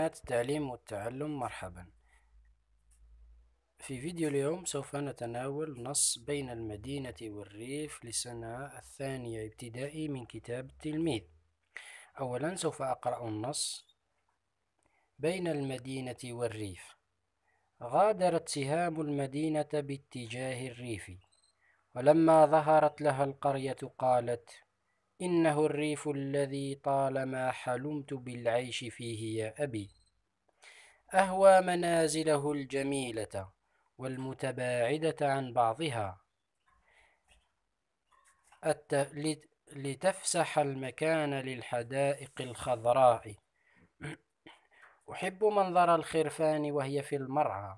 قناة التعليم والتعلم مرحبا في فيديو اليوم سوف نتناول نص بين المدينة والريف لسنة الثانية ابتدائي من كتاب التلميذ أولا سوف أقرأ النص بين المدينة والريف غادرت سهام المدينة باتجاه الريف ولما ظهرت لها القرية قالت إنه الريف الذي طالما حلمت بالعيش فيه يا أبي أهوى منازله الجميلة والمتباعدة عن بعضها لتفسح المكان للحدائق الخضراء أحب منظر الخرفان وهي في المرعى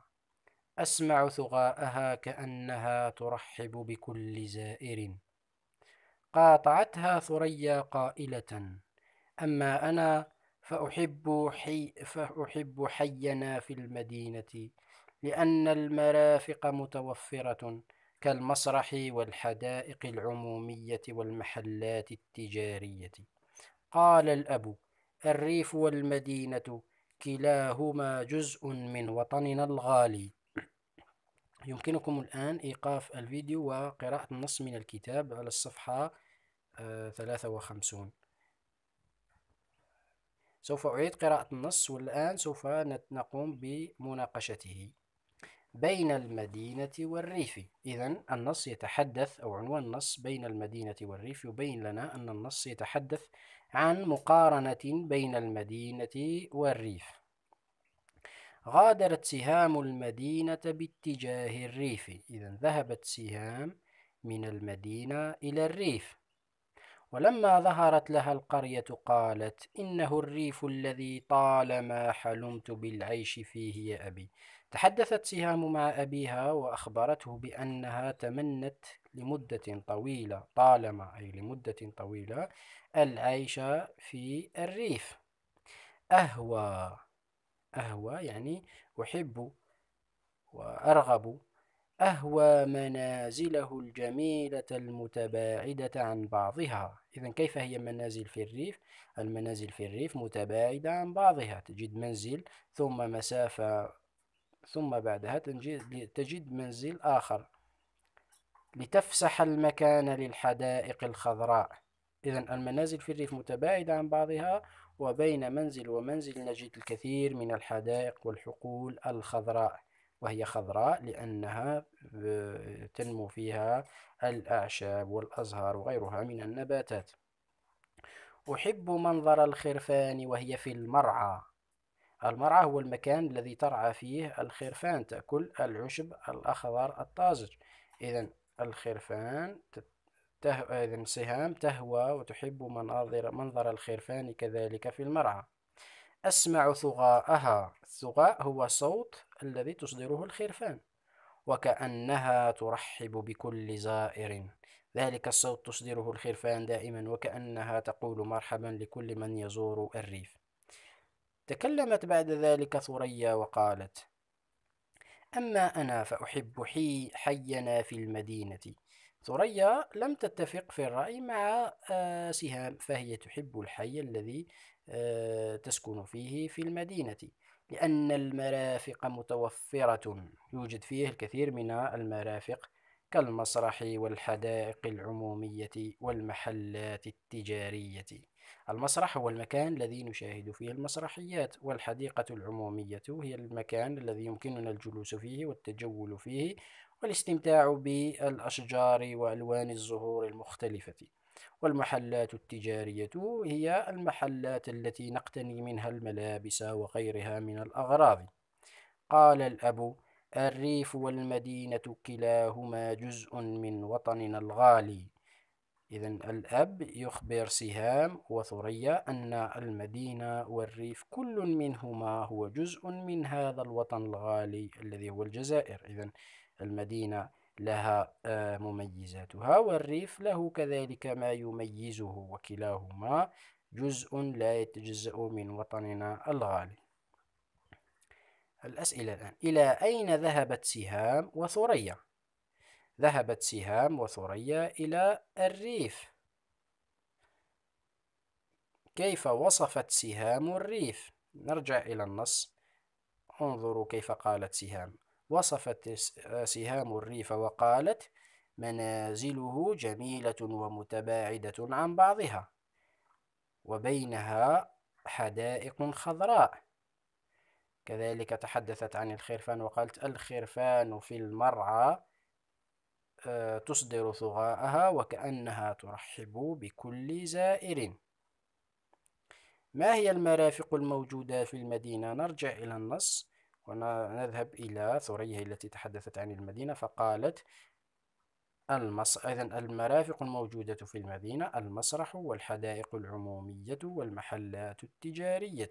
أسمع ثغاءها كأنها ترحب بكل زائر قاطعتها ثريا قائلة أما أنا فأحب, حي فأحب حينا في المدينة لأن المرافق متوفرة كالمسرح والحدائق العمومية والمحلات التجارية قال الأب الريف والمدينة كلاهما جزء من وطننا الغالي يمكنكم الآن إيقاف الفيديو وقراءة النص من الكتاب على الصفحة ثلاثة وخمسون سوف أعيد قراءة النص والآن سوف نقوم بمناقشته بين المدينة والريف إذا النص يتحدث أو عنوان النص بين المدينة والريف يبين لنا أن النص يتحدث عن مقارنة بين المدينة والريف غادرت سهام المدينة باتجاه الريف إذا ذهبت سهام من المدينة إلى الريف ولما ظهرت لها القرية قالت إنه الريف الذي طالما حلمت بالعيش فيه يا أبي تحدثت سهام مع أبيها وأخبرته بأنها تمنت لمدة طويلة طالما أي لمدة طويلة العيش في الريف أهوى أهوى يعني أحب وأرغب أهوى منازله الجميلة المتباعدة عن بعضها إذا كيف هي منازل في الريف؟ المنازل في الريف متباعدة عن بعضها تجد منزل ثم مسافة ثم بعدها تجد منزل آخر لتفسح المكان للحدائق الخضراء إذا المنازل في الريف متباعدة عن بعضها وبين منزل ومنزل نجد الكثير من الحدائق والحقول الخضراء وهي خضراء لأنها آه، تنمو فيها الأعشاب والأزهار وغيرها من النباتات أحب منظر الخرفان وهي في المرعى المرعى هو المكان الذي ترعى فيه الخرفان تأكل العشب الأخضر الطازج إذا الخرفان إذن إذا سهام تهوى وتحب مناظر منظر الخرفان كذلك في المرعى أسمع ثغاءها الثغاء هو صوت الذي تصدره الخرفان وكأنها ترحب بكل زائر ذلك الصوت تصدره الخرفان دائما وكأنها تقول مرحبا لكل من يزور الريف تكلمت بعد ذلك ثريا وقالت أما أنا فأحب حي حينا في المدينة ثريا لم تتفق في الرأي مع آه، سهام فهي تحب الحي الذي آه، تسكن فيه في المدينة لأن المرافق متوفرة يوجد فيه الكثير من المرافق كالمسرح والحدائق العمومية والمحلات التجارية المسرح هو المكان الذي نشاهد فيه المسرحيات والحديقة العمومية هي المكان الذي يمكننا الجلوس فيه والتجول فيه والاستمتاع بالأشجار وألوان الزهور المختلفة والمحلات التجارية هي المحلات التي نقتني منها الملابس وغيرها من الأغراض قال الأب الريف والمدينة كلاهما جزء من وطننا الغالي إذا الأب يخبر سهام وثريا أن المدينة والريف كل منهما هو جزء من هذا الوطن الغالي الذي هو الجزائر إذا المدينة لها آه، مميزاتها والريف له كذلك ما يميزه وكلاهما جزء لا يتجزأ من وطننا الغالي الأسئلة الآن إلى أين ذهبت سهام وثريا؟ ذهبت سهام وثريا إلى الريف كيف وصفت سهام الريف؟ نرجع إلى النص انظروا كيف قالت سهام وصفت سهام الريف وقالت منازله جميلة ومتباعدة عن بعضها وبينها حدائق خضراء كذلك تحدثت عن الخرفان وقالت الخرفان في المرعى آه، تصدر ثغاءها وكأنها ترحب بكل زائر ما هي المرافق الموجودة في المدينة؟ نرجع إلى النص ونذهب إلى ثريا التي تحدثت عن المدينة فقالت المص... إذن المرافق الموجودة في المدينة المسرح والحدائق العمومية والمحلات التجارية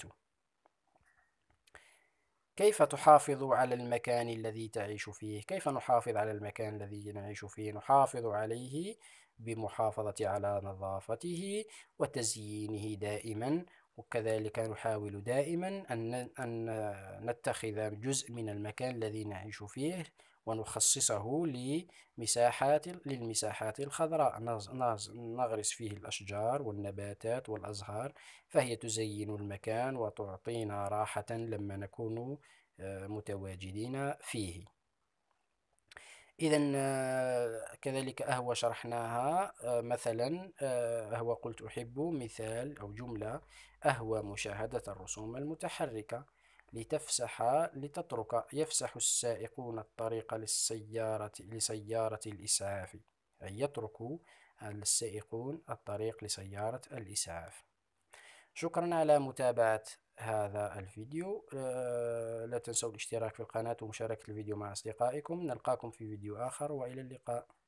كيف تحافظ على المكان الذي تعيش فيه؟ كيف نحافظ على المكان الذي نعيش فيه؟ نحافظ عليه بمحافظة على نظافته وتزيينه دائما وكذلك نحاول دائما أن, أن نتخذ جزء من المكان الذي نعيش فيه ونخصصه لمساحات للمساحات الخضراء نغرس فيه الأشجار والنباتات والأزهار فهي تزين المكان وتعطينا راحة لما نكون آه، متواجدين فيه إذا آه، كذلك أهوى شرحناها آه، مثلا آه، أهوى قلت أحب مثال أو جملة أهوى مشاهدة الرسوم المتحركة لتفسح لتترك يفسح السائقون الطريق للسيارة لسيارة الإسعاف أي يترك السائقون الطريق لسيارة الإسعاف شكرا على متابعة هذا الفيديو آه، لا تنسوا الاشتراك في القناة ومشاركة الفيديو مع أصدقائكم نلقاكم في فيديو آخر وإلى اللقاء